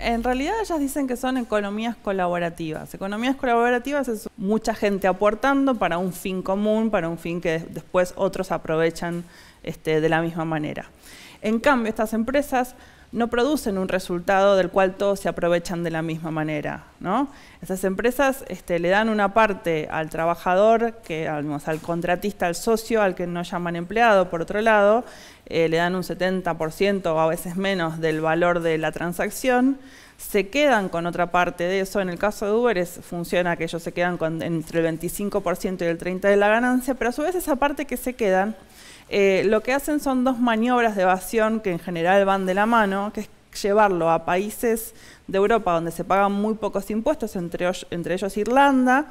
En realidad ellas dicen que son economías colaborativas. Economías colaborativas es mucha gente aportando para un fin común, para un fin que después otros aprovechan este, de la misma manera. En cambio, estas empresas no producen un resultado del cual todos se aprovechan de la misma manera. ¿no? Esas empresas este, le dan una parte al trabajador, que, al, al contratista, al socio, al que no llaman empleado, por otro lado, eh, le dan un 70% o a veces menos del valor de la transacción, se quedan con otra parte de eso. En el caso de Uber funciona que ellos se quedan con entre el 25% y el 30% de la ganancia, pero a su vez esa parte que se quedan, eh, lo que hacen son dos maniobras de evasión que en general van de la mano, que es llevarlo a países de Europa donde se pagan muy pocos impuestos, entre, entre ellos Irlanda,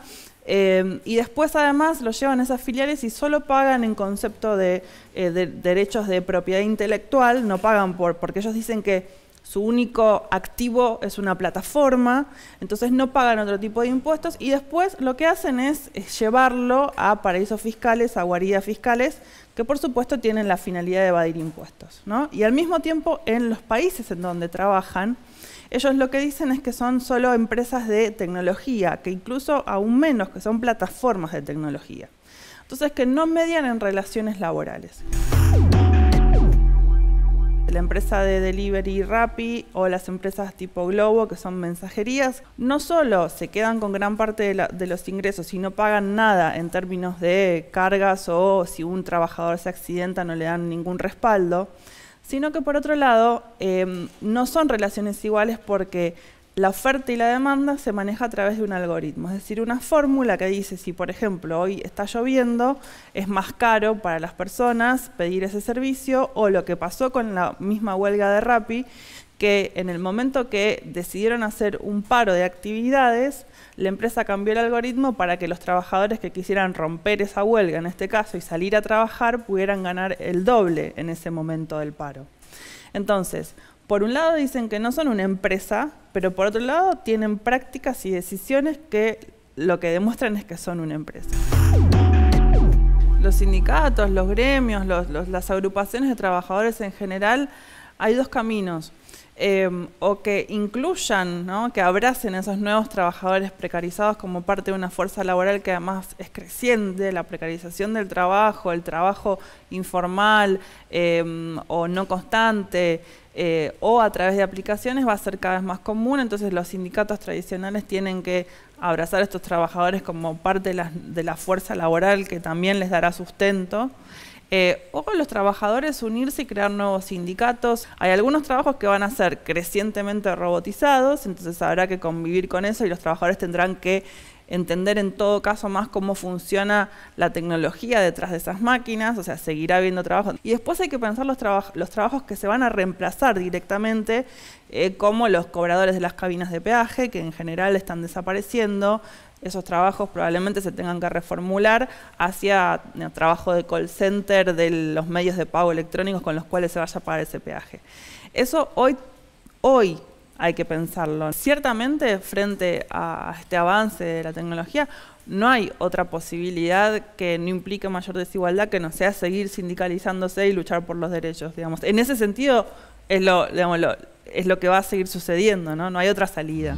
eh, y después además lo llevan a esas filiales y solo pagan en concepto de, eh, de derechos de propiedad intelectual, no pagan por, porque ellos dicen que su único activo es una plataforma, entonces no pagan otro tipo de impuestos y después lo que hacen es, eh, llevarlo a paraísos fiscales, a guaridas fiscales, que por supuesto tienen la finalidad de evadir impuestos. Y al mismo tiempo en los países en donde trabajan, ellos lo que dicen es que son solo empresas de tecnología, que incluso aún menos, que son plataformas de tecnología. Entonces que no median en relaciones laborales empresa de delivery Rappi o las empresas tipo Globo, que son mensajerías, no solo se quedan con gran parte de, los ingresos y no pagan nada en términos de cargas o si un trabajador se accidenta no le dan ningún respaldo, sino que por otro lado eh, no son relaciones iguales porque la oferta y la demanda se maneja a través de un algoritmo, es decir, una fórmula que dice si, por ejemplo, hoy está lloviendo, es más caro para las personas pedir ese servicio o lo que pasó con la misma huelga de Rappi, que en el momento que decidieron hacer un paro de actividades, la empresa cambió el algoritmo para que los trabajadores que quisieran romper esa huelga, en este caso, y salir a trabajar, pudieran ganar el doble en ese momento del paro. Entonces, por un lado dicen que no son una empresa, pero por otro lado tienen prácticas y decisiones que lo que demuestran es que son una empresa. Los sindicatos, los gremios, las agrupaciones de trabajadores en general, hay dos caminos. Em, o que incluyan, que abracen a esos nuevos trabajadores precarizados como parte de una fuerza laboral que además es creciente, la precarización del trabajo, el trabajo informal em, o no constante. Eh, o a través de aplicaciones va a ser cada vez más común, entonces los sindicatos tradicionales tienen que abrazar a estos trabajadores como parte de la, fuerza laboral que también les dará sustento. Eh, o con los trabajadores unirse y crear nuevos sindicatos. Hay algunos trabajos que van a ser crecientemente robotizados, entonces habrá que convivir con eso y los trabajadores tendrán que entender en todo caso más cómo funciona la tecnología detrás de esas máquinas, o sea, seguirá habiendo trabajo. Y después hay que pensar los, los trabajos que se van a reemplazar directamente, eh, como los cobradores de las cabinas de peaje, que en general están desapareciendo. Esos trabajos probablemente se tengan que reformular hacia el eh, trabajo de call center, de los medios de pago electrónicos con los cuales se vaya a pagar ese peaje. Eso hoy, hoy hay que pensarlo. Ciertamente, frente a este avance de la tecnología, no hay otra posibilidad que no implique mayor desigualdad que no sea seguir sindicalizándose y luchar por los derechos, digamos. En ese sentido, es lo, es lo que va a seguir sucediendo, ¿no? No hay otra salida.